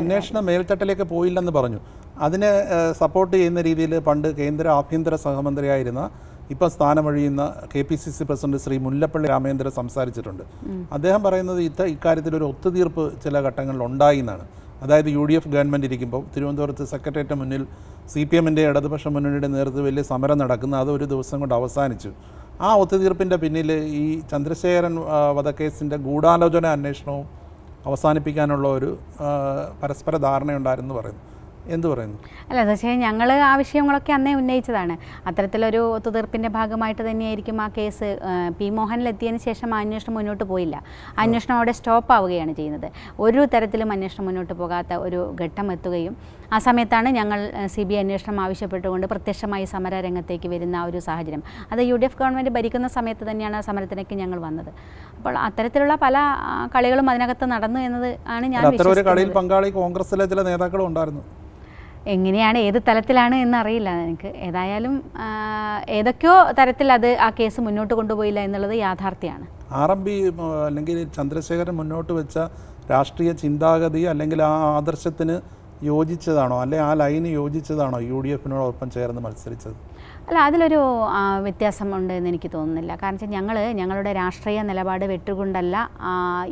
അന്വേഷണം മേൽത്തട്ടിലേക്ക് പോയില്ലെന്ന് പറഞ്ഞു അതിനെ സപ്പോർട്ട് ചെയ്യുന്ന രീതിയിൽ പണ്ട് കേന്ദ്ര ആഭ്യന്തര സഹമന്ത്രിയായിരുന്ന ഇപ്പം സ്ഥാനമൊഴിയുന്ന K P C C president Shri Mullappally Ramachandran സംസാരിച്ചിട്ടുണ്ട് അദ്ദേഹം പറയുന്നത് ഇത്ത ഇക്കാര്യത്തിൽ ഒരു ഒത്തുതീർപ്പ് ചില ഘട്ടങ്ങളിൽ ഉണ്ടായി എന്നാണ് അതായത് യു ഡി എഫ് ഗവൺമെൻറ് ഇരിക്കുമ്പോൾ തിരുവനന്തപുരത്ത് സെക്രട്ടേറിയറ്റ് മുന്നിൽ സി പി എമ്മിൻ്റെ ഇടതുപക്ഷ മുന്നണിയുടെ നേതൃത്വത്തിൽ വലിയ സമരം നടക്കുന്ന അത് ഒരു ദിവസം കൊണ്ട് അവസാനിച്ചു ആ ഒത്തുതീർപ്പിൻ്റെ പിന്നിൽ ഈ ചന്ദ്രശേഖരൻ വധക്കേസിൻ്റെ ഗൂഢാലോചന അന്വേഷണവും അവസാനിപ്പിക്കാനുള്ള ഒരു പരസ്പര ധാരണയുണ്ടായിരുന്നു പറയുന്നു എന്ത് പറയുന്നു അല്ല തീർച്ചയായും ഞങ്ങൾ ആ വിഷയങ്ങളൊക്കെ അന്നേ ഉന്നയിച്ചതാണ് അത്തരത്തിലൊരു ഒത്തുതീർപ്പിൻ്റെ ഭാഗമായിട്ട് തന്നെയായിരിക്കും ആ കേസ് പി മോഹനിലെത്തിയതിന് ശേഷം അന്വേഷണം മുന്നോട്ട് പോയില്ല അന്വേഷണം അവിടെ സ്റ്റോപ്പ് ആവുകയാണ് ചെയ്യുന്നത് ഒരു തരത്തിലും അന്വേഷണം മുന്നോട്ട് പോകാത്ത ഒരു ഘട്ടം എത്തുകയും ആ സമയത്താണ് ഞങ്ങൾ സി ബി ഐ അന്വേഷണം ആവശ്യപ്പെട്ടുകൊണ്ട് പ്രത്യക്ഷമായി സമരരംഗത്തേക്ക് വരുന്ന ഒരു സാഹചര്യം അത് യു ഡി എഫ് ഗവൺമെൻറ് ഭരിക്കുന്ന സമയത്ത് തന്നെയാണ് സമരത്തിലേക്ക് ഞങ്ങൾ വന്നത് അപ്പോൾ അത്തരത്തിലുള്ള പല കളികളും അതിനകത്ത് നടന്നു എന്നത് ആണ് ഞാൻ പങ്കാളി കോൺഗ്രസിലെ ചില നേതാക്കളും ഉണ്ടായിരുന്നു എങ്ങനെയാണ് ഏത് തലത്തിലാണ് എന്നറിയില്ല എനിക്ക് ഏതായാലും ഏതൊക്കെയോ തരത്തിൽ അത് ആ കേസ് മുന്നോട്ട് കൊണ്ടുപോയില്ല എന്നുള്ളത് യാഥാർത്ഥ്യമാണ് ആർ എം ബി അല്ലെങ്കിൽ ചന്ദ്രശേഖരൻ മുന്നോട്ട് വെച്ച രാഷ്ട്രീയ ചിന്താഗതി അല്ലെങ്കിൽ ആ ആദർശത്തിന് യോജിച്ചതാണോ അല്ലെ ആ ലൈന് യോജിച്ചതാണോ യു ഡി എഫിനോടൊപ്പം ചേർന്ന് മത്സരിച്ചത് അല്ല അതിലൊരു വ്യത്യാസമുണ്ട് എന്ന് എനിക്ക് തോന്നുന്നില്ല കാരണം വെച്ചാൽ ഞങ്ങൾ ഞങ്ങളുടെ രാഷ്ട്രീയ നിലപാട് വെട്ടുകൊണ്ടല്ല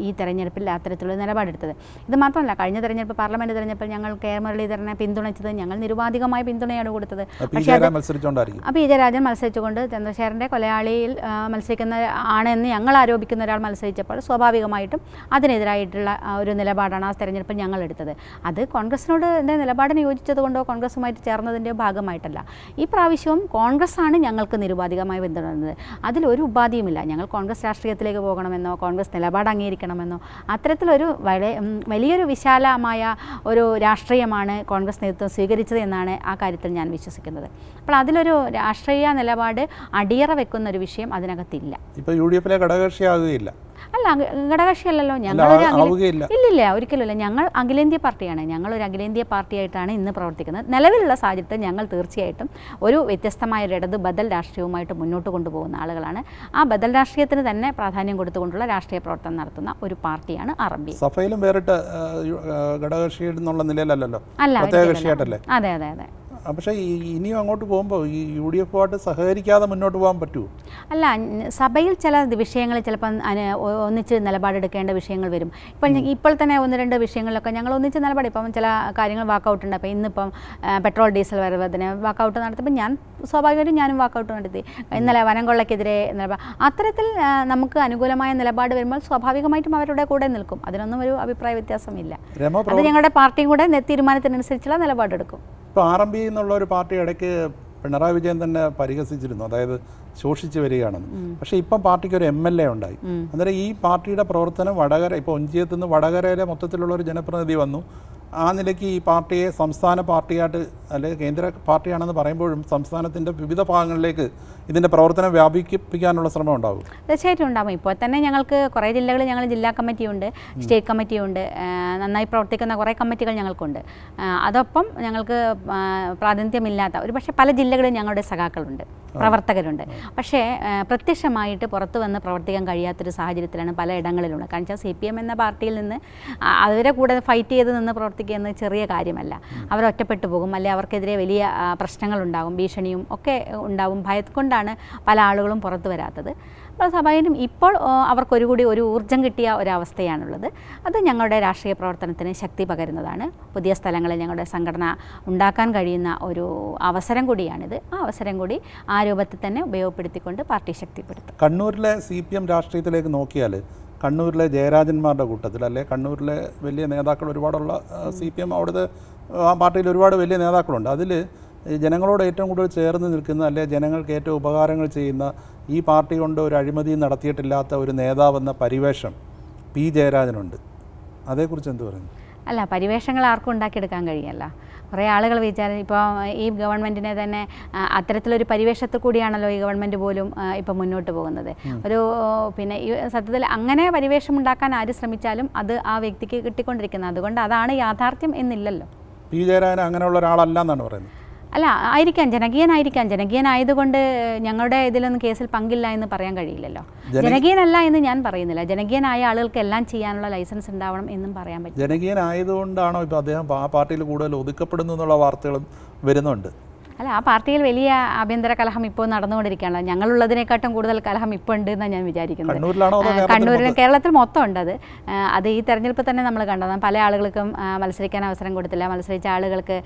ഈ തെരഞ്ഞെടുപ്പിൽ അത്തരത്തിലുള്ള നിലപാടെടുത്തത് ഇത് മാത്രമല്ല കഴിഞ്ഞ തെരഞ്ഞെടുപ്പ് പാർലമെന്റ് തെരഞ്ഞെടുപ്പിൽ ഞങ്ങൾ കെ മുരളീധരനെ പിന്തുണച്ചത് ഞങ്ങൾ നിരുപാധികമായ പിന്തുണയാണ് കൊടുത്തത് പക്ഷേ അപ്പോൾ ഇ ജയരാജൻ മത്സരിച്ചുകൊണ്ട് ചന്ദ്രശേഖരൻ്റെ കൊലയാളിയിൽ മത്സരിക്കുന്ന ആണെന്ന് ഞങ്ങൾ ആരോപിക്കുന്ന ഒരാൾ മത്സരിച്ചപ്പോൾ സ്വാഭാവികമായിട്ടും അതിനെതിരായിട്ടുള്ള ഒരു നിലപാടാണ് ആ തെരഞ്ഞെടുപ്പ് ഞങ്ങൾ എടുത്തത് അത് കോൺഗ്രസിനോട് എൻ്റെ നിലപാടിന് യോജിച്ചത് കൊണ്ടോ കോൺഗ്രസുമായിട്ട് ചേർന്നതിൻ്റെ ഭാഗമായിട്ടല്ല ഈ പ്രാവശ്യവും കോൺഗ്രസ് ആണ് ഞങ്ങൾക്ക് നിരുപാധികമായി പിന്തുടരുന്നത് അതിലൊരു ഉപാധിയുമില്ല ഞങ്ങൾ കോൺഗ്രസ് രാഷ്ട്രീയത്തിലേക്ക് പോകണമെന്നോ കോൺഗ്രസ് നിലപാട് അംഗീകരിക്കണമെന്നോ അത്തരത്തിലൊരു വളരെ വലിയൊരു വിശാലമായ ഒരു രാഷ്ട്രീയമാണ് കോൺഗ്രസ് നേതൃത്വം സ്വീകരിച്ചത് എന്നാണ് ആ കാര്യത്തിൽ ഞാൻ വിശ്വസിക്കുന്നത് അപ്പോൾ അതിലൊരു രാഷ്ട്രീയ നിലപാട് അടിയറ വെക്കുന്ന ഒരു വിഷയം അതിനകത്തില്ല ഇപ്പോൾ യു ഡി എഫിലെ ഘടകകക്ഷിയാകുകയില്ല അല്ല ഘടകക്ഷിയല്ലോ ഞങ്ങൾ ഇല്ലില്ല ഒരിക്കലുമില്ല ഞങ്ങൾ അഖിലേന്ത്യാ പാർട്ടിയാണ് ഞങ്ങൾ ഒരു അഖിലേന്ത്യാ പാർട്ടിയായിട്ടാണ് ഇന്ന് പ്രവർത്തിക്കുന്നത് നിലവിലുള്ള സാഹചര്യത്തിൽ ഞങ്ങൾ തീർച്ചയായിട്ടും ഒരു വ്യത്യസ്തമായ ഒരു ഇടത് ബദൽ രാഷ്ട്രീയവുമായിട്ട് മുന്നോട്ട് കൊണ്ടുപോകുന്ന ആളുകളാണ് ആ ബദൽ രാഷ്ട്രീയത്തിന് തന്നെ പ്രാധാന്യം കൊടുത്തുകൊണ്ടുള്ള രാഷ്ട്രീയ പ്രവർത്തനം നടത്തുന്ന ഒരു പാർട്ടിയാണ് അറബി സഫയിലും സഭയിലും വേറിട്ട് ഘടകകക്ഷി എന്നുള്ള അല്ല അതെ അതെ അതെ പക്ഷേ ഇനിയും അങ്ങോട്ട് പോകുമ്പോൾ ഈ യു ഡി എഫുമായിട്ട് സഹകരിക്കാതെ മുന്നോട്ട് പോകാൻ പറ്റുമോ അല്ല സഭയിൽ ചില വിഷയങ്ങൾ ചിലപ്പം ഒന്നിച്ച് നിലപാടെടുക്കേണ്ട വിഷയങ്ങൾ വരും ഇപ്പോൾ ഇപ്പോൾ തന്നെ ഒന്ന് രണ്ട് വിഷയങ്ങളിലൊക്കെ ഞങ്ങൾ ഒന്നിച്ച് നിലപാട് ഇപ്പം ചില കാര്യങ്ങൾ വാക്കൗട്ട് ഉണ്ട് അപ്പോൾ ഇന്നിപ്പം പെട്രോൾ ഡീസൽ വരുന്നതിന് വാക്കൗട്ട് നടത്തിയപ്പോൾ ഞാൻ സ്വാഭാവികമായിട്ടും ഞാനും വാക്കൗട്ട് നടത്തി ഇന്നലെ വനംകൊള്ളക്കെതിരെ നിലപാട് അത്തരത്തിൽ നമുക്ക് അനുകൂലമായ നിലപാട് വരുമ്പോൾ സ്വാഭാവികമായിട്ടും അവരുടെ കൂടെ നിൽക്കും അതിനൊന്നും ഒരു അഭിപ്രായ വ്യത്യാസമില്ല അത് ഞങ്ങളുടെ പാർട്ടിയും കൂടെ തീരുമാനത്തിനനുസരിച്ചുള്ള നിലപാടെടുക്കും ഇപ്പോൾ ആർ എം പി എന്നുള്ള ഒരു പാർട്ടി ഇടയ്ക്ക് പിണറായി വിജയൻ തന്നെ പരിഹസിച്ചിരുന്നു അതായത് ശോഷിച്ച് വരികയാണെന്ന് പക്ഷേ ഇപ്പം പാർട്ടിക്ക് ഒരു എം എൽ എ ഉണ്ടായി അന്നേരം ഈ പാർട്ടിയുടെ പ്രവർത്തനം വടകര ഇപ്പോൾ ഒഞ്ചിയത്ത് നിന്ന് വടകരയിലെ മൊത്തത്തിലുള്ള ഒരു ജനപ്രതിനിധി വന്നു ആ നിലയ്ക്ക് ഈ പാർട്ടിയെ സംസ്ഥാന പാർട്ടിയായിട്ട് അല്ലെങ്കിൽ കേന്ദ്ര പാർട്ടിയാണെന്ന് പറയുമ്പോഴും സംസ്ഥാനത്തിൻ്റെ വിവിധ ഭാഗങ്ങളിലേക്ക് ഇതിന്റെ പ്രവർത്തനം വ്യാപിപ്പിക്കാനുള്ള ശ്രമം ഉണ്ടാകും തീർച്ചയായിട്ടും ഉണ്ടാകും ഇപ്പോൾ തന്നെ ഞങ്ങൾക്ക് കുറേ ജില്ലകളിൽ ഞങ്ങൾ ജില്ലാ കമ്മിറ്റിയുണ്ട് സ്റ്റേറ്റ് കമ്മിറ്റിയുണ്ട് നന്നായി പ്രവർത്തിക്കുന്ന കുറേ കമ്മിറ്റികൾ ഞങ്ങൾക്കുണ്ട് അതൊപ്പം ഞങ്ങൾക്ക് പ്രാതിനിധ്യമില്ലാത്ത ഒരു പക്ഷേ പല ജില്ലകളിൽ ഞങ്ങളുടെ സഖാക്കളുണ്ട് പ്രവർത്തകരുണ്ട് പക്ഷേ പ്രത്യക്ഷമായിട്ട് പുറത്തു വന്ന് പ്രവർത്തിക്കാൻ കഴിയാത്തൊരു സാഹചര്യത്തിലാണ് പല ഇടങ്ങളിലുള്ളത് കാരണം വെച്ചാൽ സി പി എം എന്ന പാർട്ടിയിൽ നിന്ന് അവരെ കൂടെ ഫൈറ്റ് ചെയ്ത് നിന്ന് പ്രവർത്തിക്കുക എന്നത് ചെറിയ കാര്യമല്ല അവർ ഒറ്റപ്പെട്ടു പോകും അല്ലെങ്കിൽ അവർക്കെതിരെ വലിയ പ്രശ്നങ്ങളുണ്ടാകും ഭീഷണിയും ഒക്കെ ഉണ്ടാവും ഭയത്കൊണ്ട് അതുകൊണ്ടാണ് പല ആളുകളും പുറത്തു വരാത്തത് അപ്പോൾ സ്വാഭാവികം ഇപ്പോൾ അവർക്കൊരു കൂടി ഒരു ഊർജ്ജം കിട്ടിയ ഒരവസ്ഥയാണുള്ളത് അത് ഞങ്ങളുടെ രാഷ്ട്രീയ പ്രവർത്തനത്തിന് ശക്തി പകരുന്നതാണ് പുതിയ സ്ഥലങ്ങളിൽ ഞങ്ങളുടെ സംഘടന ഉണ്ടാക്കാൻ കഴിയുന്ന ഒരു അവസരം കൂടിയാണിത് ആ അവസരം കൂടി ആ രൂപത്തിൽ തന്നെ ഉപയോഗപ്പെടുത്തിക്കൊണ്ട് പാർട്ടി ശക്തിപ്പെടുത്തും കണ്ണൂരിലെ സി പി എം രാഷ്ട്രീയത്തിലേക്ക് നോക്കിയാൽ കണ്ണൂരിലെ ജയരാജന്മാരുടെ കൂട്ടത്തിൽ അല്ലെ കണ്ണൂരിലെ വലിയ നേതാക്കൾ ഒരുപാടുള്ള സി പി എം അവിടുത്തെ ആ പാർട്ടിയിൽ ഒരുപാട് വലിയ നേതാക്കളുണ്ട് അതിൽ ജനങ്ങളോട് ഏറ്റവും കൂടുതൽ ചേർന്ന് നിൽക്കുന്ന അല്ലെ ജനങ്ങൾക്ക് ഏറ്റവും ഉപകാരങ്ങൾ ചെയ്യുന്ന ഈ പാർട്ടി കൊണ്ട് ഒരു അഴിമതി നടത്തിയിട്ടില്ലാത്ത ഒരു നേതാവെന്ന പരിവേഷം പി ജയരാജനുണ്ട് അതേക്കുറിച്ച് എന്ത് പറയുന്നു അല്ല പരിവേഷങ്ങൾ ആർക്കും ഉണ്ടാക്കിയെടുക്കാൻ കഴിയല്ല കുറേ ആളുകൾ വിചാരം ഇപ്പോൾ ഈ ഗവൺമെൻറ്റിനെ തന്നെ അത്തരത്തിലൊരു പരിവേഷത്തിൽ കൂടിയാണല്ലോ ഈ ഗവൺമെൻറ് പോലും ഇപ്പോൾ മുന്നോട്ട് പോകുന്നത് ഒരു പിന്നെ ഈ സത്യത്തിൽ അങ്ങനെ പരിവേഷം ഉണ്ടാക്കാൻ ആര് ശ്രമിച്ചാലും അത് ആ വ്യക്തിക്ക് കിട്ടിക്കൊണ്ടിരിക്കുന്നത് അതുകൊണ്ട് അതാണ് യാഥാർത്ഥ്യം എന്നില്ലല്ലോ പി ജയരാജൻ അങ്ങനെയുള്ള ഒരാളല്ല എന്നാണ് പറയുന്നത് അല്ല ആയിരിക്കാം ജനകീയനായിരിക്കാം ജനകീയനായതുകൊണ്ട് ഞങ്ങളുടെ ഇതിലൊന്നും കേസിൽ പങ്കില്ല എന്ന് പറയാൻ കഴിയില്ലല്ലോ ജനകീയനല്ല എന്ന് ഞാൻ പറയുന്നില്ല ജനകീയനായ ആളുകൾക്ക് എല്ലാം ചെയ്യാനുള്ള ലൈസൻസ് ഉണ്ടാവണം എന്നും പറയാൻ പറ്റും ജനകീയനായതുകൊണ്ടാണോ ഇപ്പൊ അദ്ദേഹം ആ പാർട്ടിയിൽ കൂടുതൽ ഒതുക്കപ്പെടുന്നു എന്നുള്ള വാർത്തകളും വരുന്നുണ്ട് അല്ല ആ പാർട്ടിയിൽ വലിയ ആഭ്യന്തര കലഹം ഇപ്പോൾ നടന്നുകൊണ്ടിരിക്കുകയാണല്ലോ ഞങ്ങളുള്ളതിനെക്കാട്ടും കൂടുതൽ കലഹം ഇപ്പോൾ ഉണ്ട് എന്നാണ് ഞാൻ വിചാരിക്കുന്നത് കണ്ണൂരിൽ കേരളത്തിൽ മൊത്തം ഉണ്ട് അത് അത് ഈ തെരഞ്ഞെടുപ്പ് തന്നെ നമ്മൾ കണ്ടതാണ് പല ആളുകൾക്കും മത്സരിക്കാൻ അവസരം കൊടുത്തില്ല മത്സരിച്ച ആളുകൾക്ക്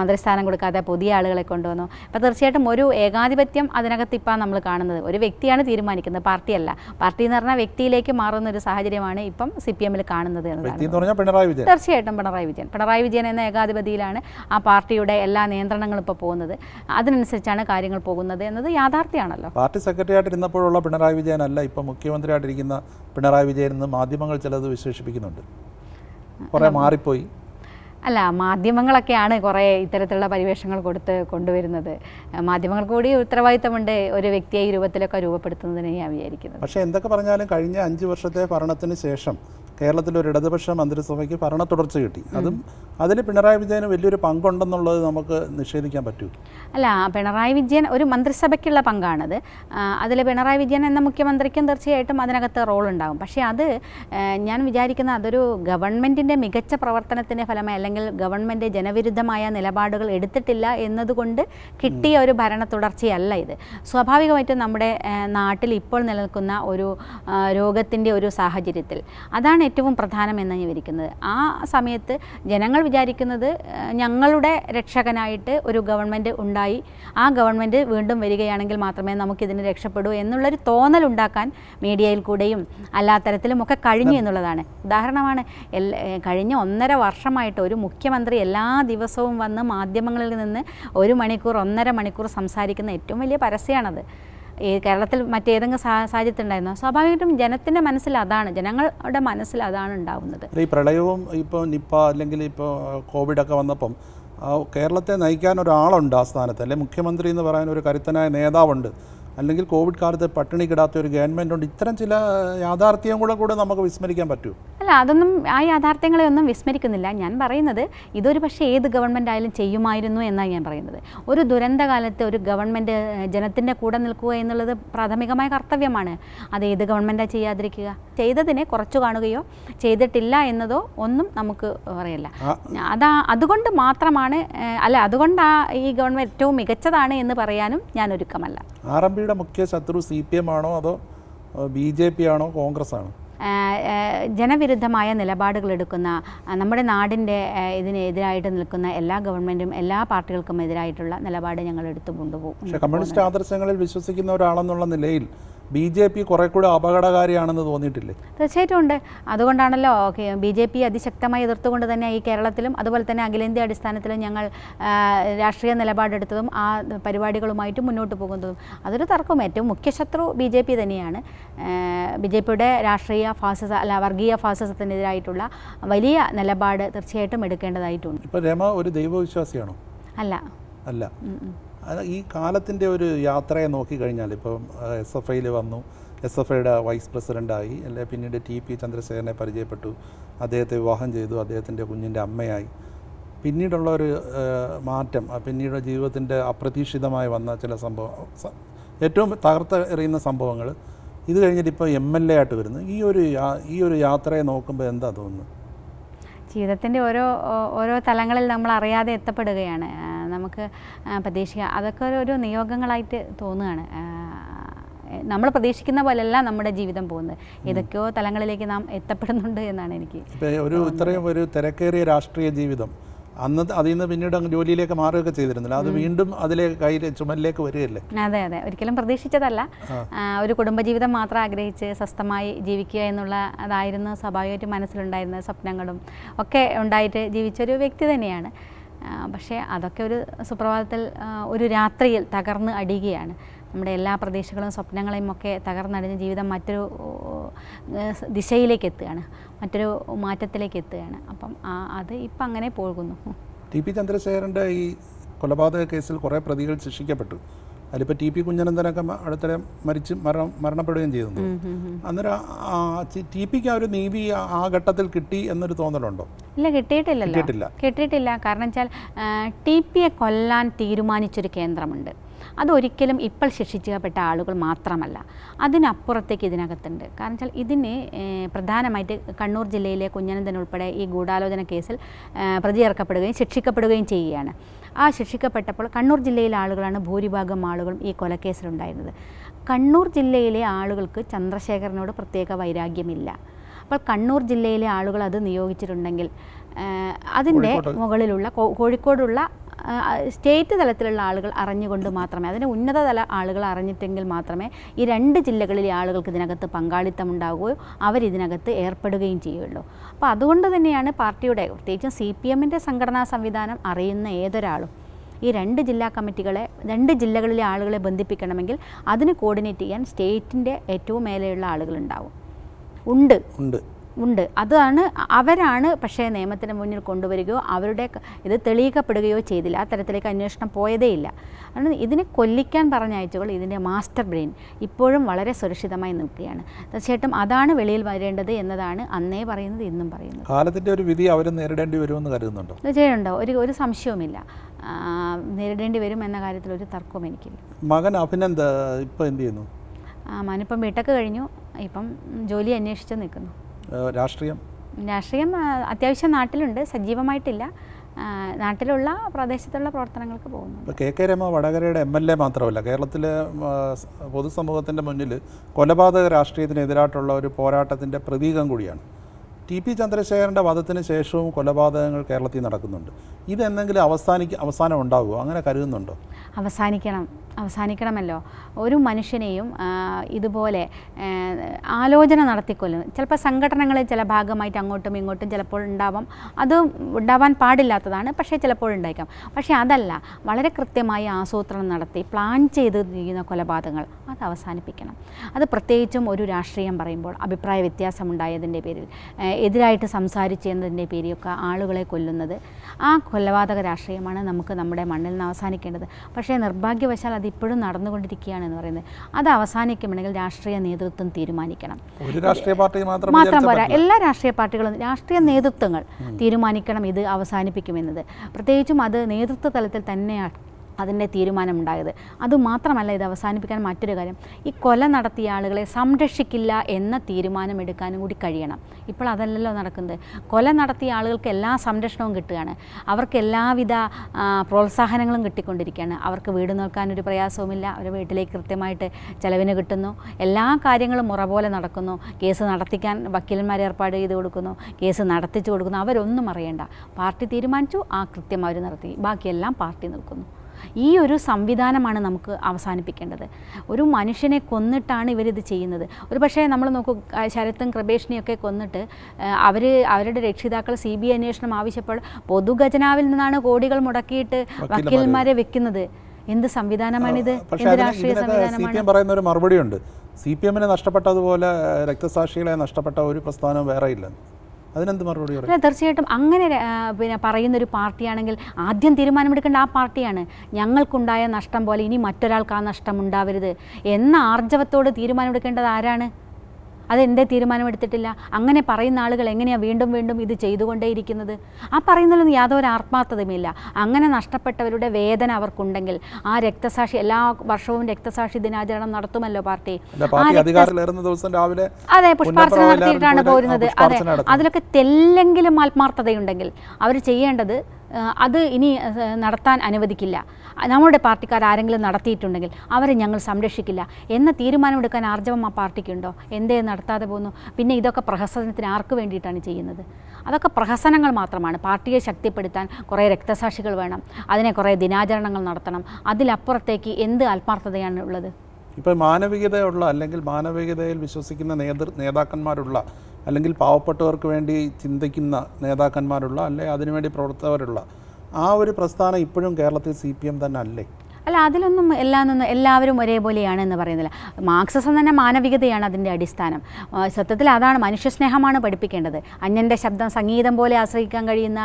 മന്ത്രിസ്ഥാനം കൊടുക്കാതെ പുതിയ ആളുകളെ കൊണ്ടുവന്നു അപ്പോൾ തീർച്ചയായിട്ടും ഒരു ഏകാധിപത്യം അതിനകത്ത് ഇപ്പം നമ്മൾ കാണുന്നത് ഒരു വ്യക്തിയാണ് തീരുമാനിക്കുന്നത് പാർട്ടിയല്ല പാർട്ടി എന്ന് പറഞ്ഞാൽ വ്യക്തിയിലേക്ക് മാറുന്ന ഒരു സാഹചര്യമാണ് ഇപ്പം സി പി എമ്മിൽ കാണുന്നത് തീർച്ചയായിട്ടും പിണറായി വിജയൻ പിണറായി വിജയൻ എന്ന ഏകാധിപതിയിലാണ് ആ പാർട്ടിയുടെ എല്ലാ നിയന്ത്രണങ്ങളും ഇപ്പോൾ പോകുന്നത് പറയുന്നത് അതിനനുസരിച്ചാണ് കാര്യങ്ങൾ പോകുന്നത് എന്നത് യാഥാർത്ഥ്യമാണല്ലോ പാർട്ടി സെക്രട്ടറി ആയിട്ട് ഇരുന്നപ്പോഴുള്ള പിണറായി വിജയനല്ല ഇപ്പം മുഖ്യമന്ത്രിയായിട്ടിരിക്കുന്ന പിണറായി വിജയൻ എന്ന് മാധ്യമങ്ങൾ ചിലത് വിശേഷിപ്പിക്കുന്നുണ്ട് കുറേ മാറിപ്പോയി അല്ല മാധ്യമങ്ങളൊക്കെയാണ് കുറേ ഇത്തരത്തിലുള്ള പരിവേഷങ്ങൾ കൊടുത്ത് കൊണ്ടുവരുന്നത് മാധ്യമങ്ങൾ കൂടി ഉത്തരവാദിത്തമുണ്ട് ഒരു വ്യക്തിയെ രൂപത്തിലൊക്കെ രൂപപ്പെടുത്തുന്നതിന് ഞാൻ വിചാരിക്കുന്നത് പക്ഷേ എന്തൊക്കെ പറഞ്ഞാലും കഴിഞ്ഞ അഞ്ച് വർഷത്തെ ഭരണത്തിന് ശേഷം കേരളത്തിൽ ഒരു ഇടതുപക്ഷ മന്ത്രിസഭയ്ക്ക് ഭരണ തുടർച്ച കിട്ടി അതും അതിൽ പിണറായി വിജയന് വലിയൊരു പങ്കുണ്ടെന്നുള്ളത് നമുക്ക് നിഷേധിക്കാൻ പറ്റൂ അല്ല പിണറായി വിജയൻ ഒരു മന്ത്രിസഭയ്ക്കുള്ള പങ്കാണത് അതിൽ പിണറായി വിജയൻ എന്ന മുഖ്യമന്ത്രിക്കും തീർച്ചയായിട്ടും അതിനകത്ത് റോൾ ഉണ്ടാകും പക്ഷേ അത് ഞാൻ വിചാരിക്കുന്ന അതൊരു ഗവൺമെൻറ്റിൻ്റെ മികച്ച പ്രവർത്തനത്തിൻ്റെ ഫലമായി അല്ലെങ്കിൽ ഗവൺമെൻറ് ജനവിരുദ്ധമായ നിലപാടുകൾ എടുത്തിട്ടില്ല എന്നതുകൊണ്ട് കിട്ടിയ ഒരു ഭരണ തുടർച്ചയല്ല ഇത് സ്വാഭാവികമായിട്ടും നമ്മുടെ നാട്ടിൽ ഇപ്പോൾ നിലനിൽക്കുന്ന ഒരു രോഗത്തിൻ്റെ ഒരു സാഹചര്യത്തിൽ അതാണ് ഏറ്റവും പ്രധാനം എന്ന് വിവരിക്കുന്നത് ആ സമയത്ത് ജനങ്ങൾ വിചാരിക്കുന്നത് ഞങ്ങളുടെ രക്ഷകനായിട്ട് ഒരു ഗവൺമെൻറ് ഉണ്ടായി ആ ഗവൺമെൻറ് വീണ്ടും വരികയാണെങ്കിൽ മാത്രമേ നമുക്കിതിന് രക്ഷപ്പെടൂ എന്നുള്ളൊരു തോന്നലുണ്ടാക്കാൻ മീഡിയയിൽ കൂടെയും അല്ലാത്തരത്തിലും ഒക്കെ കഴിഞ്ഞു എന്നുള്ളതാണ് ഉദാഹരണമാണ് കഴിഞ്ഞ ഒന്നര വർഷമായിട്ട് ഒരു മുഖ്യമന്ത്രി എല്ലാ ദിവസവും വന്ന് മാധ്യമങ്ങളിൽ നിന്ന് ഒരു മണിക്കൂർ ഒന്നര മണിക്കൂർ സംസാരിക്കുന്ന ഏറ്റവും വലിയ പരസ്യമാണത് ഈ കേരളത്തിൽ മറ്റേതെങ്കിലും സാഹചര്യത്തിലുണ്ടായിരുന്നോ സ്വാഭാവികമായിട്ടും ജനത്തിൻ്റെ മനസ്സിൽ അതാണ് ജനങ്ങളുടെ മനസ്സിൽ അതാണ് ഉണ്ടാവുന്നത് ഈ പ്രളയവും ഇപ്പോൾ നിപ്പ അല്ലെങ്കിൽ ഇപ്പോൾ കോവിഡൊക്കെ വന്നപ്പം കേരളത്തെ നയിക്കാൻ ഒരാളുണ്ട് ആ സ്ഥാനത്ത് അല്ലെ മുഖ്യമന്ത്രി എന്ന് പറയാൻ ഒരു കരുത്തനായ നേതാവുണ്ട് അല്ലെങ്കിൽ കോവിഡ് കാലത്ത് പട്ടിണി കിടാത്ത ഒരു ഗവൺമെൻറ് ഉണ്ട് ഇത്തരം ചില യാഥാർത്ഥ്യം കൂടെ കൂടെ നമുക്ക് വിസ്മരിക്കാൻ പറ്റുമോ അല്ല അതൊന്നും ആ യാഥാർത്ഥ്യങ്ങളെ ഒന്നും വിസ്മരിക്കുന്നില്ല ഞാൻ പറയുന്നത് ഇതൊരു പക്ഷേ ഏത് ഗവൺമെൻറ് ആയാലും ചെയ്യുമായിരുന്നു എന്നാണ് ഞാൻ പറയുന്നത് ഒരു ദുരന്തകാലത്ത് ഒരു ഗവൺമെൻറ് ജനത്തിൻ്റെ കൂടെ നിൽക്കുക എന്നുള്ളത് പ്രാഥമികമായ കർത്തവ്യമാണ് അത് ഏത് ഗവൺമെൻറ്റാണ് ചെയ്യാതിരിക്കുക ചെയ്തതിനെ കുറച്ചു കാണുകയോ ചെയ്തിട്ടില്ല എന്നതോ ഒന്നും നമുക്ക് പറയില്ല അതാ അതുകൊണ്ട് മാത്രമാണ് അല്ല അതുകൊണ്ട് ആ ഈ ഗവൺമെൻറ് ഏറ്റവും മികച്ചതാണ് എന്ന് പറയാനും ഞാൻ ഒരുക്കമല്ല ആർ എം പിയുടെ മുഖ്യ ശത്രു സി പി എം ആണോ അതോ ബി ജെ പി ആണോ കോൺഗ്രസ് ആണോ ജനവിരുദ്ധമായ നിലപാടുകൾ എടുക്കുന്ന നമ്മുടെ നാടിൻ്റെ ഇതിനെതിരായിട്ട് നിൽക്കുന്ന എല്ലാ ഗവൺമെൻറ്റും എല്ലാ പാർട്ടികൾക്കും എതിരായിട്ടുള്ള നിലപാട് ഞങ്ങൾ എടുത്തു കൊണ്ടുപോകും കമ്മ്യൂണിസ്റ്റ് ആദർശങ്ങളിൽ വിശ്വസിക്കുന്ന ഒരാളെന്നുള്ള നിലയിൽ ബി ജെ പി കുറെ കൂടെ അപകടകാരിയാണെന്ന് തോന്നിയിട്ടില്ലേ തീർച്ചയായിട്ടും ഉണ്ട് അതുകൊണ്ടാണല്ലോ ബി ജെ പി അതിശക്തമായി എതിർത്തുകൊണ്ട് തന്നെ ഈ കേരളത്തിലും അതുപോലെ തന്നെ അഖിലേന്ത്യാ അടിസ്ഥാനത്തിലും ഞങ്ങൾ രാഷ്ട്രീയ നിലപാടെടുത്തതും ആ പരിപാടികളുമായിട്ട് മുന്നോട്ട് പോകുന്നതും അതൊരു തർക്കം ഏറ്റവും മുഖ്യ ശത്രു ബി ജെ പി തന്നെയാണ് ബി ജെ പിയുടെ രാഷ്ട്രീയ ഫാസിസ അല്ല വർഗീയ ഫാസിസത്തിനെതിരായിട്ടുള്ള വലിയ നിലപാട് തീർച്ചയായിട്ടും എടുക്കേണ്ടതായിട്ടുണ്ട് ഇപ്പോൾ രമ ഒരു ദൈവവിശ്വാസിയാണോ അല്ല അല്ല ഈ കാലത്തിൻ്റെ ഒരു യാത്രയെ നോക്കിക്കഴിഞ്ഞാൽ ഇപ്പം എസ് എഫ് ഐയിൽ വന്നു എസ് എഫ് ഐയുടെ വൈസ് പ്രസിഡൻ്റായി അല്ലെ പിന്നീട് ടി പി ചന്ദ്രശേഖരനെ പരിചയപ്പെട്ടു അദ്ദേഹത്തെ വിവാഹം ചെയ്തു അദ്ദേഹത്തിൻ്റെ കുഞ്ഞിൻ്റെ അമ്മയായി പിന്നീടുള്ള ഒരു മാറ്റം പിന്നീട് ജീവിതത്തിൻ്റെ അപ്രതീക്ഷിതമായി വന്ന ചില സംഭവം ഏറ്റവും തകർത്ത് എറിയുന്ന സംഭവങ്ങൾ ഇത് കഴിഞ്ഞിട്ട് ഇപ്പോൾ എം എൽ എ ആയിട്ട് വരുന്നു ഈ ഒരു ഈ ഒരു യാത്രയെ നോക്കുമ്പോൾ എന്താ തോന്നുന്നത് ജീവിതത്തിൻ്റെ ഓരോ ഓരോ തലങ്ങളിൽ നമ്മൾ അറിയാതെ എത്തപ്പെടുകയാണ് നമുക്ക് പ്രതീക്ഷിക്കുക അതൊക്കെ ഒരു നിയോഗങ്ങളായിട്ട് തോന്നുകയാണ് നമ്മൾ പ്രതീക്ഷിക്കുന്ന പോലെയല്ല നമ്മുടെ ജീവിതം പോകുന്നത് ഏതൊക്കെയോ തലങ്ങളിലേക്ക് നാം എത്തപ്പെടുന്നുണ്ട് എന്നാണ് എനിക്ക് ഒരു ഇത്രയും ഒരു തിരക്കേറിയ രാഷ്ട്രീയ ജീവിതം അന്ന് അതിൽ നിന്ന് പിന്നീട് അങ്ങ് ജോലിയിലേക്ക് മാറുകയൊക്കെ ചെയ്തിരുന്നില്ല അത് വീണ്ടും അതിലേക്ക് കയ്യിൽ ചുമലിലേക്ക് വരികയല്ലേ അതെ അതെ ഒരിക്കലും പ്രതീക്ഷിച്ചതല്ല ഒരു കുടുംബജീവിതം മാത്രം ആഗ്രഹിച്ച് സ്വസ്ഥമായി ജീവിക്കുക എന്നുള്ള അതായിരുന്നു സ്വാഭാവികമായിട്ട് മനസ്സിലുണ്ടായിരുന്ന സ്വപ്നങ്ങളും ഒക്കെ ഉണ്ടായിട്ട് ജീവിച്ചൊരു വ്യക്തി തന്നെയാണ് പക്ഷേ അതൊക്കെ ഒരു സുപ്രഭാതത്തിൽ ഒരു രാത്രിയിൽ തകർന്ന് അടിയുകയാണ് നമ്മുടെ എല്ലാ പ്രതീക്ഷകളും സ്വപ്നങ്ങളെയും ഒക്കെ തകർന്നടിഞ്ഞ് ജീവിതം മറ്റൊരു ദിശയിലേക്ക് എത്തുകയാണ് മറ്റൊരു മാറ്റത്തിലേക്ക് എത്തുകയാണ് അപ്പം അത് ഇപ്പം അങ്ങനെ പോകുന്നു ടി പി ചന്ദ്രശേഖരൻ്റെ ഈ കൊലപാതക കേസിൽ കുറേ പ്രതികൾ ശിക്ഷിക്കപ്പെട്ടു അതിലിപ്പോൾ ടി പി കുഞ്ഞനന്തനൊക്കെ അടുത്തിടെ മരിച്ച് മരണം മരണപ്പെടുകയും ചെയ്തു അന്നേരം ടി പിക്ക് ആ ഒരു നീതി ആ ഘട്ടത്തിൽ കിട്ടി എന്നൊരു തോന്നലുണ്ടോ ഇല്ല കിട്ടിയിട്ടില്ലല്ലോ കിട്ടിയിട്ടില്ല കിട്ടിയിട്ടില്ല കാരണം വെച്ചാൽ ടി പിയെ കൊല്ലാൻ തീരുമാനിച്ചൊരു കേന്ദ്രമുണ്ട് അതൊരിക്കലും ഇപ്പോൾ ശിക്ഷിക്കപ്പെട്ട ആളുകൾ മാത്രമല്ല അതിനപ്പുറത്തേക്ക് ഇതിനകത്തുണ്ട് കാരണം വെച്ചാൽ ഇതിന് പ്രധാനമായിട്ട് കണ്ണൂർ ജില്ലയിലെ കുഞ്ഞനന്തൻ ഉൾപ്പെടെ ഈ ഗൂഢാലോചന കേസിൽ പ്രതി ചേർക്കപ്പെടുകയും ശിക്ഷിക്കപ്പെടുകയും ചെയ്യുകയാണ് ആ ശിക്ഷിക്കപ്പെട്ടപ്പോൾ കണ്ണൂർ ജില്ലയിലെ ആളുകളാണ് ഭൂരിഭാഗം ആളുകളും ഈ കൊലക്കേസിലുണ്ടായിരുന്നത് കണ്ണൂർ ജില്ലയിലെ ആളുകൾക്ക് ചന്ദ്രശേഖരനോട് പ്രത്യേക വൈരാഗ്യമില്ല അപ്പോൾ കണ്ണൂർ ജില്ലയിലെ ആളുകൾ അത് നിയോഗിച്ചിട്ടുണ്ടെങ്കിൽ അതിൻ്റെ മുകളിലുള്ള കോഴിക്കോടുള്ള സ്റ്റേറ്റ് തലത്തിലുള്ള ആളുകൾ അറിഞ്ഞുകൊണ്ട് മാത്രമേ അതിന് ഉന്നതതല ആളുകൾ അറിഞ്ഞിട്ടെങ്കിൽ മാത്രമേ ഈ രണ്ട് ജില്ലകളിലെ ആളുകൾക്ക് ഇതിനകത്ത് പങ്കാളിത്തം ഉണ്ടാവുകയോ അവരിതിനകത്ത് ഏർപ്പെടുകയും ചെയ്യുള്ളൂ അപ്പോൾ അതുകൊണ്ട് തന്നെയാണ് പാർട്ടിയുടെ പ്രത്യേകിച്ചും സി പി എമ്മിൻ്റെ സംഘടനാ സംവിധാനം അറിയുന്ന ഏതൊരാളും ഈ രണ്ട് ജില്ലാ കമ്മിറ്റികളെ രണ്ട് ജില്ലകളിലെ ആളുകളെ ബന്ധിപ്പിക്കണമെങ്കിൽ അതിന് കോർഡിനേറ്റ് ചെയ്യാൻ സ്റ്റേറ്റിൻ്റെ ഏറ്റവും മേലെയുള്ള ആളുകളുണ്ടാവും ഉണ്ട് ഉണ്ട് ഉണ്ട് അതാണ് അവരാണ് പക്ഷേ നിയമത്തിന് മുന്നിൽ കൊണ്ടുവരികയോ അവരുടെ ഇത് തെളിയിക്കപ്പെടുകയോ ചെയ്തില്ല അത്തരത്തിലേക്ക് തരത്തിലേക്ക് അന്വേഷണം ഇല്ല അതുകൊണ്ട് ഇതിനെ കൊല്ലിക്കാൻ പറഞ്ഞ അയച്ചുകൾ ഇതിൻ്റെ മാസ്റ്റർ ബ്രെയിൻ ഇപ്പോഴും വളരെ സുരക്ഷിതമായി നിൽക്കുകയാണ് തീർച്ചയായിട്ടും അതാണ് വെളിയിൽ വരേണ്ടത് എന്നതാണ് അന്നേ പറയുന്നത് ഇന്നും പറയുന്നത് കാലത്തിൻ്റെ ഒരു വിധി അവർ നേരിടേണ്ടി വരുമെന്ന് കരുതുന്നുണ്ടോ തീർച്ചയായിട്ടും ഒരു ഒരു സംശയവുമില്ല നേരിടേണ്ടി വരും എന്ന കാര്യത്തിൽ ഒരു തർക്കവും എനിക്കില്ല മകൻ അഭിനന്ദ ഇപ്പം എന്ത് ചെയ്യുന്നു മകനിപ്പം ബിടെക് കഴിഞ്ഞു ഇപ്പം ജോലി അന്വേഷിച്ച് നിൽക്കുന്നു രാഷ്ട്രീയം രാഷ്ട്രീയം അത്യാവശ്യം നാട്ടിലുണ്ട് സജീവമായിട്ടില്ല നാട്ടിലുള്ള പ്രദേശത്തുള്ള പ്രവർത്തനങ്ങൾക്ക് പോകുന്നു കെ കെ രമ വടകരയുടെ എം എൽ എ മാത്രമല്ല കേരളത്തിലെ പൊതുസമൂഹത്തിൻ്റെ മുന്നിൽ കൊലപാതക രാഷ്ട്രീയത്തിനെതിരായിട്ടുള്ള ഒരു പോരാട്ടത്തിൻ്റെ പ്രതീകം കൂടിയാണ് ടി പി ചന്ദ്രശേഖരൻ്റെ വധത്തിന് ശേഷവും കൊലപാതകങ്ങൾ കേരളത്തിൽ നടക്കുന്നുണ്ട് ഇതെന്തെങ്കിലും അവസാനിക്ക അവസാനം ഉണ്ടാകുമോ അങ്ങനെ കരുതുന്നുണ്ടോ അവസാനിക്കണം അവസാനിക്കണമല്ലോ ഒരു മനുഷ്യനെയും ഇതുപോലെ ആലോചന നടത്തിക്കൊല്ലും ചിലപ്പോൾ സംഘടനകൾ ചില ഭാഗമായിട്ട് അങ്ങോട്ടും ഇങ്ങോട്ടും ചിലപ്പോൾ ഉണ്ടാവാം അത് ഉണ്ടാവാൻ പാടില്ലാത്തതാണ് പക്ഷേ ചിലപ്പോൾ ഉണ്ടായിക്കാം പക്ഷേ അതല്ല വളരെ കൃത്യമായി ആസൂത്രണം നടത്തി പ്ലാൻ ചെയ്ത് ചെയ്യുന്ന കൊലപാതകങ്ങൾ അത് അവസാനിപ്പിക്കണം അത് പ്രത്യേകിച്ചും ഒരു രാഷ്ട്രീയം പറയുമ്പോൾ അഭിപ്രായ വ്യത്യാസമുണ്ടായതിൻ്റെ പേരിൽ എതിരായിട്ട് സംസാരിച്ചതിൻ്റെ പേരിയൊക്കെ ആളുകളെ കൊല്ലുന്നത് ആ കൊലപാതക രാഷ്ട്രീയമാണ് നമുക്ക് നമ്മുടെ മണ്ണിൽ നിന്ന് അവസാനിക്കേണ്ടത് പക്ഷേ നിർഭാഗ്യവശാൽ അതിപ്പോഴും നടന്നുകൊണ്ടിരിക്കുകയാണ് എന്ന് പറയുന്നത് അത് അവസാനിക്കുമെങ്കിൽ രാഷ്ട്രീയ നേതൃത്വം തീരുമാനിക്കണം മാത്രം പോരാ എല്ലാ രാഷ്ട്രീയ പാർട്ടികളും രാഷ്ട്രീയ നേതൃത്വങ്ങൾ തീരുമാനിക്കണം ഇത് അവസാനിപ്പിക്കുമെന്നത് പ്രത്യേകിച്ചും അത് നേതൃത്വ തലത്തിൽ തന്നെ അതിൻ്റെ തീരുമാനമുണ്ടായത് അതുമാത്രമല്ല ഇത് അവസാനിപ്പിക്കാൻ മറ്റൊരു കാര്യം ഈ കൊല നടത്തിയ ആളുകളെ സംരക്ഷിക്കില്ല എന്ന തീരുമാനം എടുക്കാനും കൂടി കഴിയണം ഇപ്പോൾ അതല്ലല്ലോ നടക്കുന്നത് കൊല നടത്തിയ ആളുകൾക്ക് എല്ലാ സംരക്ഷണവും കിട്ടുകയാണ് അവർക്ക് എല്ലാവിധ പ്രോത്സാഹനങ്ങളും കിട്ടിക്കൊണ്ടിരിക്കുകയാണ് അവർക്ക് വീട് നോക്കാനൊരു പ്രയാസവുമില്ല അവർ വീട്ടിലേക്ക് കൃത്യമായിട്ട് ചിലവിന് കിട്ടുന്നു എല്ലാ കാര്യങ്ങളും മുറ പോലെ നടക്കുന്നു കേസ് നടത്തിക്കാൻ വക്കീലന്മാർ ഏർപ്പാട് ചെയ്ത് കൊടുക്കുന്നു കേസ് നടത്തിച്ചു കൊടുക്കുന്നു അവരൊന്നും അറിയേണ്ട പാർട്ടി തീരുമാനിച്ചു ആ കൃത്യം അവർ നടത്തി ബാക്കിയെല്ലാം പാർട്ടി നിൽക്കുന്നു ഈ ഒരു സംവിധാനമാണ് നമുക്ക് അവസാനിപ്പിക്കേണ്ടത് ഒരു മനുഷ്യനെ കൊന്നിട്ടാണ് ഇവരിത് ചെയ്യുന്നത് ഒരു പക്ഷേ നമ്മൾ നോക്കൂ ശരത്തും കൃപേഷിനെയൊക്കെ കൊന്നിട്ട് അവർ അവരുടെ രക്ഷിതാക്കൾ സി ബി അന്വേഷണം ആവശ്യപ്പോൾ പൊതുഖജനാവിൽ നിന്നാണ് കോടികൾ മുടക്കിയിട്ട് വക്കീൽമാരെ വെക്കുന്നത് എന്ത് സംവിധാനമാണിത് എന്ത് രാഷ്ട്രീയ സംവിധാനമാണ് പറയുന്ന ഒരു മറുപടിയുണ്ട് സി പി എമ്മിനെ നഷ്ടപ്പെട്ടതുപോലെ രക്തസാക്ഷികളെ നഷ്ടപ്പെട്ട ഒരു പ്രസ്ഥാനം വേറെ ഇല്ലെന്ന് അതിനെന്ത് മറുപടി പറയും തീർച്ചയായിട്ടും അങ്ങനെ പിന്നെ പറയുന്ന ഒരു പാർട്ടിയാണെങ്കിൽ ആദ്യം തീരുമാനമെടുക്കേണ്ട ആ പാർട്ടിയാണ് ഞങ്ങൾക്കുണ്ടായ നഷ്ടം പോലെ ഇനി മറ്റൊരാൾക്ക് ആ നഷ്ടം ഉണ്ടാവരുത് എന്ന ആർജവത്തോട് തീരുമാനമെടുക്കേണ്ടത് ആരാണ് അതെന്തേ തീരുമാനമെടുത്തിട്ടില്ല അങ്ങനെ പറയുന്ന ആളുകൾ എങ്ങനെയാണ് വീണ്ടും വീണ്ടും ഇത് ചെയ്തുകൊണ്ടേയിരിക്കുന്നത് ആ പറയുന്നതിലൊന്നും യാതൊരു ആത്മാർത്ഥതയുമില്ല അങ്ങനെ നഷ്ടപ്പെട്ടവരുടെ വേദന അവർക്കുണ്ടെങ്കിൽ ആ രക്തസാക്ഷി എല്ലാ വർഷവും രക്തസാക്ഷി ദിനാചരണം നടത്തുമല്ലോ പാർട്ടി അതെ പുഷ്പാർച്ചന നടത്തിയിട്ടാണ് പോരുന്നത് അതെ അതിലൊക്കെ തെല്ലെങ്കിലും ആത്മാർത്ഥതയുണ്ടെങ്കിൽ അവർ ചെയ്യേണ്ടത് അത് ഇനി നടത്താൻ അനുവദിക്കില്ല നമ്മുടെ പാർട്ടിക്കാർ ആരെങ്കിലും നടത്തിയിട്ടുണ്ടെങ്കിൽ അവരെ ഞങ്ങൾ സംരക്ഷിക്കില്ല എന്ന തീരുമാനമെടുക്കാൻ ആർജവം ആ പാർട്ടിക്കുണ്ടോ എന്തേ നടത്താതെ പോകുന്നു പിന്നെ ഇതൊക്കെ പ്രഹസനത്തിന് ആർക്ക് വേണ്ടിയിട്ടാണ് ചെയ്യുന്നത് അതൊക്കെ പ്രഹസനങ്ങൾ മാത്രമാണ് പാർട്ടിയെ ശക്തിപ്പെടുത്താൻ കുറേ രക്തസാക്ഷികൾ വേണം അതിനെ കുറേ ദിനാചരണങ്ങൾ നടത്തണം അതിലപ്പുറത്തേക്ക് എന്ത് ആത്മാർത്ഥതയാണ് ഉള്ളത് ഇപ്പോൾ മാനവികതയുള്ള അല്ലെങ്കിൽ മാനവികതയിൽ വിശ്വസിക്കുന്ന നേതൃ നേതാക്കന്മാരുള്ള അല്ലെങ്കിൽ പാവപ്പെട്ടവർക്ക് വേണ്ടി ചിന്തിക്കുന്ന നേതാക്കന്മാരുള്ള അല്ലെ അതിനുവേണ്ടി പ്രവർത്തകരുള്ള ആ ഒരു പ്രസ്ഥാനം ഇപ്പോഴും കേരളത്തിൽ സി പി എം തന്നെ അല്ലേ അല്ല അതിലൊന്നും നിന്നും എല്ലാവരും ഒരേപോലെയാണ് എന്ന് പറയുന്നില്ല മാർക്സിസം തന്നെ മാനവികതയാണ് അതിൻ്റെ അടിസ്ഥാനം സത്യത്തിൽ അതാണ് മനുഷ്യസ്നേഹമാണ് പഠിപ്പിക്കേണ്ടത് അന്യൻ്റെ ശബ്ദം സംഗീതം പോലെ ആശ്രയിക്കാൻ കഴിയുന്ന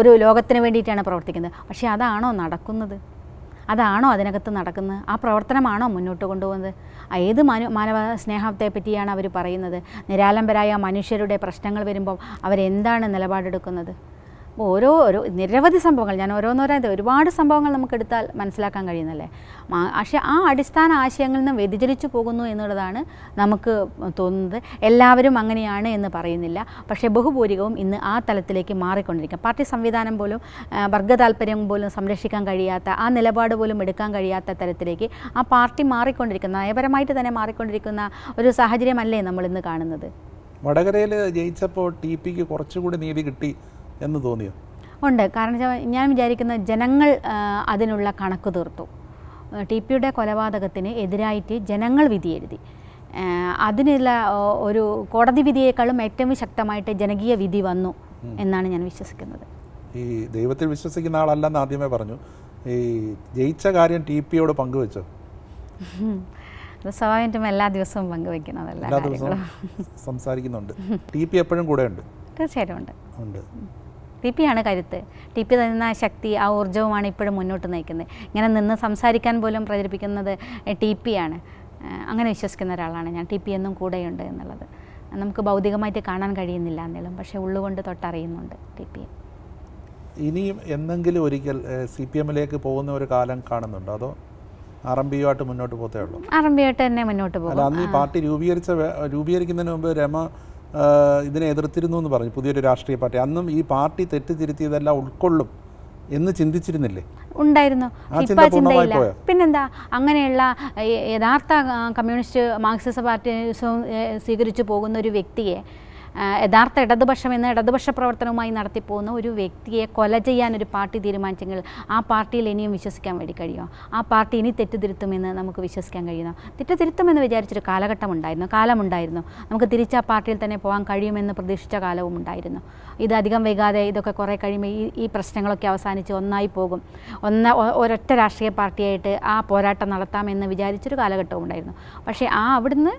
ഒരു ലോകത്തിന് വേണ്ടിയിട്ടാണ് പ്രവർത്തിക്കുന്നത് പക്ഷേ അതാണോ നടക്കുന്നത് അതാണോ അതിനകത്ത് നടക്കുന്നത് ആ പ്രവർത്തനമാണോ മുന്നോട്ട് കൊണ്ടുപോകുന്നത് ഏത് മനു മാനവ സ്നേഹത്തെ പറ്റിയാണ് അവർ പറയുന്നത് നിരാലംബരായ മനുഷ്യരുടെ പ്രശ്നങ്ങൾ വരുമ്പോൾ അവരെന്താണ് നിലപാടെടുക്കുന്നത് അപ്പോൾ ഓരോ ഓരോ നിരവധി സംഭവങ്ങൾ ഞാൻ ഓരോന്നോരായത് ഒരുപാട് സംഭവങ്ങൾ നമുക്കെടുത്താൽ മനസ്സിലാക്കാൻ കഴിയുന്നല്ലേ പക്ഷെ ആ അടിസ്ഥാന ആശയങ്ങളിൽ നിന്ന് വ്യതിചലിച്ചു പോകുന്നു എന്നുള്ളതാണ് നമുക്ക് തോന്നുന്നത് എല്ലാവരും അങ്ങനെയാണ് എന്ന് പറയുന്നില്ല പക്ഷേ ബഹുഭൂരികവും ഇന്ന് ആ തലത്തിലേക്ക് മാറിക്കൊണ്ടിരിക്കുക പാർട്ടി സംവിധാനം പോലും വർഗ താല്പര്യം പോലും സംരക്ഷിക്കാൻ കഴിയാത്ത ആ നിലപാട് പോലും എടുക്കാൻ കഴിയാത്ത തരത്തിലേക്ക് ആ പാർട്ടി മാറിക്കൊണ്ടിരിക്കുന്ന നയപരമായിട്ട് തന്നെ മാറിക്കൊണ്ടിരിക്കുന്ന ഒരു സാഹചര്യമല്ലേ നമ്മൾ ഇന്ന് കാണുന്നത് വടകരയിൽ ജയിച്ചപ്പോൾ ടി പിക്ക് കുറച്ചുകൂടി നീതി കിട്ടി എന്ന് തോന്നിയോ ഉണ്ട് കാരണം ഞാൻ വിചാരിക്കുന്ന ജനങ്ങൾ അതിനുള്ള കണക്ക് തീർത്തു ടി പിയുടെ കൊലപാതകത്തിന് എതിരായിട്ട് ജനങ്ങൾ വിധിയെഴുതി അതിനുള്ള ഒരു കോടതി വിധിയേക്കാളും ഏറ്റവും ശക്തമായിട്ട് ജനകീയ വിധി വന്നു എന്നാണ് ഞാൻ വിശ്വസിക്കുന്നത് ഈ ദൈവത്തിൽ വിശ്വസിക്കുന്ന ആളല്ലെന്ന് ആദ്യമേ പറഞ്ഞു ഈ ജയിച്ച കാര്യം ടി പിയോട് പങ്കുവെച്ചോ അത് സ്വാഭാവികമായിട്ടും എല്ലാ ദിവസവും പങ്കുവെക്കുന്നതല്ല സംസാരിക്കുന്നുണ്ട് ടി പി എപ്പോഴും കൂടെ ഉണ്ട് തീർച്ചയായിട്ടും ഉണ്ട് ഉണ്ട് ടി ആണ് കരുത്ത് ടി പി തരുന്ന ശക്തി ആ ഊർജ്ജവുമാണ് ഇപ്പോഴും മുന്നോട്ട് നയിക്കുന്നത് ഇങ്ങനെ നിന്ന് സംസാരിക്കാൻ പോലും പ്രചരിപ്പിക്കുന്നത് ടി ആണ് അങ്ങനെ വിശ്വസിക്കുന്ന ഒരാളാണ് ഞാൻ ടി പി എന്നും കൂടെയുണ്ട് എന്നുള്ളത് നമുക്ക് ഭൗതികമായിട്ട് കാണാൻ കഴിയുന്നില്ല എന്നെല്ലാം പക്ഷേ ഉള്ളുകൊണ്ട് തൊട്ടറിയുന്നുണ്ട് ടി പി ഇനിയും എന്നെങ്കിലും ഒരിക്കൽ സി പി എമ്മിലേക്ക് പോകുന്ന ഒരു കാലം കാണുന്നുണ്ടോ അതോ ആർ മുന്നോട്ട് പോകത്തേ ഉള്ളൂ ആർ തന്നെ മുന്നോട്ട് പോകും അന്ന് പാർട്ടി രൂപീകരിച്ച രൂപീകരിക്കുന്നതിന് മുമ്പ് രമ ഇതിനെ എതിർത്തിരുന്നു എന്ന് പറഞ്ഞു പുതിയൊരു രാഷ്ട്രീയ പാർട്ടി അന്നും ഈ പാർട്ടി തിരുത്തിയതെല്ലാം ഉൾക്കൊള്ളും എന്ന് ചിന്തിച്ചിരുന്നില്ലേ ഉണ്ടായിരുന്നു ഇപ്പൊ ചിന്തയില്ല പിന്നെന്താ അങ്ങനെയുള്ള യഥാർത്ഥ കമ്മ്യൂണിസ്റ്റ് മാർക്സിസ്റ്റ് പാർട്ടി സ്വീകരിച്ചു പോകുന്ന ഒരു വ്യക്തിയെ യഥാർത്ഥ ഇടതുപക്ഷം എന്ന ഇടതുപക്ഷ പ്രവർത്തനവുമായി നടത്തിപ്പോകുന്ന ഒരു വ്യക്തിയെ കൊല ചെയ്യാൻ ഒരു പാർട്ടി തീരുമാനിച്ചെങ്കിൽ ആ പാർട്ടിയിൽ ഇനിയും വിശ്വസിക്കാൻ വേണ്ടി കഴിയുമോ ആ പാർട്ടി ഇനി തെറ്റുതിരുത്തുമെന്ന് നമുക്ക് വിശ്വസിക്കാൻ കഴിയുന്നു തെറ്റുതിരുത്തുമെന്ന് വിചാരിച്ചൊരു കാലഘട്ടമുണ്ടായിരുന്നു കാലമുണ്ടായിരുന്നു നമുക്ക് തിരിച്ച് ആ പാർട്ടിയിൽ തന്നെ പോകാൻ കഴിയുമെന്ന് പ്രതീക്ഷിച്ച കാലവും ഉണ്ടായിരുന്നു ഇത് അധികം വൈകാതെ ഇതൊക്കെ കുറേ കഴിയുമ്പോൾ ഈ ഈ പ്രശ്നങ്ങളൊക്കെ അവസാനിച്ച് ഒന്നായി പോകും ഒന്ന ഒരൊറ്റ രാഷ്ട്രീയ പാർട്ടിയായിട്ട് ആ പോരാട്ടം നടത്താമെന്ന് വിചാരിച്ചൊരു കാലഘട്ടവും ഉണ്ടായിരുന്നു പക്ഷേ ആ അവിടുന്ന്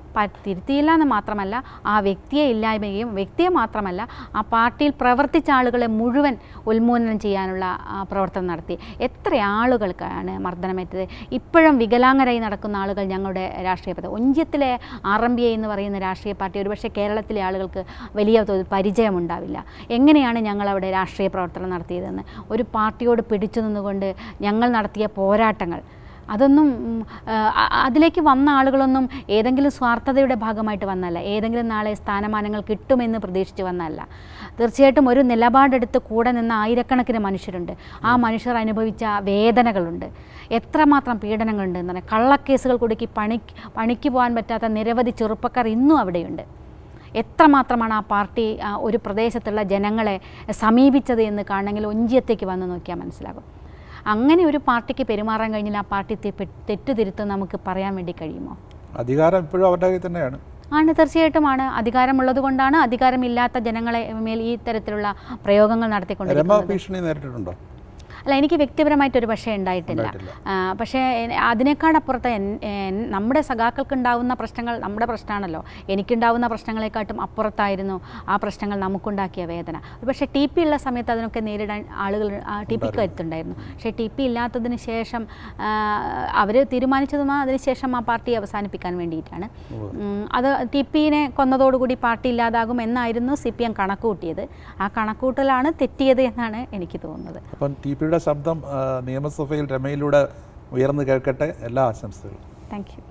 തിരുത്തിയില്ല എന്ന് മാത്രമല്ല ആ വ്യക്തിയെ ഇല്ലായ്മയും വ്യക്തിയെ മാത്രമല്ല ആ പാർട്ടിയിൽ പ്രവർത്തിച്ച ആളുകളെ മുഴുവൻ ഉന്മൂലനം ചെയ്യാനുള്ള പ്രവർത്തനം നടത്തി എത്ര ആളുകൾക്കാണ് മർദ്ദനമേറ്റത് ഇപ്പോഴും വികലാംഗരായി നടക്കുന്ന ആളുകൾ ഞങ്ങളുടെ രാഷ്ട്രീയ പാർട്ടി ഒഞ്ചിയത്തിലെ ആർ എം ബി ഐ എന്ന് പറയുന്ന രാഷ്ട്രീയ പാർട്ടി ഒരുപക്ഷെ കേരളത്തിലെ ആളുകൾക്ക് വലിയ തോതിൽ പരിചയമുണ്ടാവില്ല എങ്ങനെയാണ് ഞങ്ങൾ അവിടെ രാഷ്ട്രീയ പ്രവർത്തനം നടത്തിയതെന്ന് ഒരു പാർട്ടിയോട് പിടിച്ചു നിന്നുകൊണ്ട് ഞങ്ങൾ നടത്തിയ പോരാട്ടങ്ങൾ അതൊന്നും അതിലേക്ക് വന്ന ആളുകളൊന്നും ഏതെങ്കിലും സ്വാർത്ഥതയുടെ ഭാഗമായിട്ട് വന്നല്ല ഏതെങ്കിലും നാളെ സ്ഥാനമാനങ്ങൾ കിട്ടുമെന്ന് പ്രതീക്ഷിച്ച് വന്നല്ല തീർച്ചയായിട്ടും ഒരു നിലപാടെടുത്ത് കൂടെ നിന്ന ആയിരക്കണക്കിന് മനുഷ്യരുണ്ട് ആ മനുഷ്യർ അനുഭവിച്ച വേദനകളുണ്ട് എത്രമാത്രം പീഡനങ്ങളുണ്ട് എന്ന് പറഞ്ഞാൽ കള്ളക്കേസുകൾ കുടുക്കി പണി പണിക്ക് പോകാൻ പറ്റാത്ത നിരവധി ചെറുപ്പക്കാർ ഇന്നും അവിടെയുണ്ട് എത്രമാത്രമാണ് ആ പാർട്ടി ഒരു പ്രദേശത്തുള്ള ജനങ്ങളെ സമീപിച്ചത് എന്ന് കാണണമെങ്കിൽ ഒഞ്ചിയത്തേക്ക് വന്ന് നോക്കിയാൽ മനസ്സിലാകും അങ്ങനെ ഒരു പാർട്ടിക്ക് പെരുമാറാൻ കഴിഞ്ഞാൽ ആ പാർട്ടി തെറ്റുതിരുത്ത് നമുക്ക് പറയാൻ വേണ്ടി കഴിയുമോ അധികാരം ഇപ്പോഴും അവരുടെ കയ്യിൽ തന്നെയാണ് ആണ് ആണ് അധികാരമുള്ളത് കൊണ്ടാണ് അധികാരമില്ലാത്ത ജനങ്ങളെ മേൽ ഈ തരത്തിലുള്ള പ്രയോഗങ്ങൾ നടത്തിക്കൊണ്ടിരിക്കുന്നത് അല്ല എനിക്ക് വ്യക്തിപരമായിട്ടൊരു പക്ഷേ ഉണ്ടായിട്ടില്ല പക്ഷേ അതിനേക്കാളപ്പുറത്ത് നമ്മുടെ സഖാക്കൾക്ക് ഉണ്ടാവുന്ന പ്രശ്നങ്ങൾ നമ്മുടെ പ്രശ്നമാണല്ലോ എനിക്കുണ്ടാവുന്ന പ്രശ്നങ്ങളെക്കാട്ടും അപ്പുറത്തായിരുന്നു ആ പ്രശ്നങ്ങൾ നമുക്കുണ്ടാക്കിയ വേദന പക്ഷേ ടി പി ഉള്ള സമയത്ത് അതിനൊക്കെ നേരിടാൻ ആളുകൾ ടി പിക്ക് കരുത്തുണ്ടായിരുന്നു പക്ഷേ ടി പി ഇല്ലാത്തതിന് ശേഷം അവർ തീരുമാനിച്ചതും അതിനുശേഷം ആ പാർട്ടി അവസാനിപ്പിക്കാൻ വേണ്ടിയിട്ടാണ് അത് ടി പിനെ കൊന്നതോടുകൂടി പാർട്ടി ഇല്ലാതാകും എന്നായിരുന്നു സി പി എം കണക്കുകൂട്ടിയത് ആ കണക്കുകൂട്ടലാണ് തെറ്റിയത് എന്നാണ് എനിക്ക് തോന്നുന്നത് അപ്പം ടി നിങ്ങളുടെ ശബ്ദം നിയമസഭയിൽ രമയിലൂടെ ഉയർന്നു കേൾക്കട്ടെ എല്ലാ ആശംസകളും താങ്ക് യു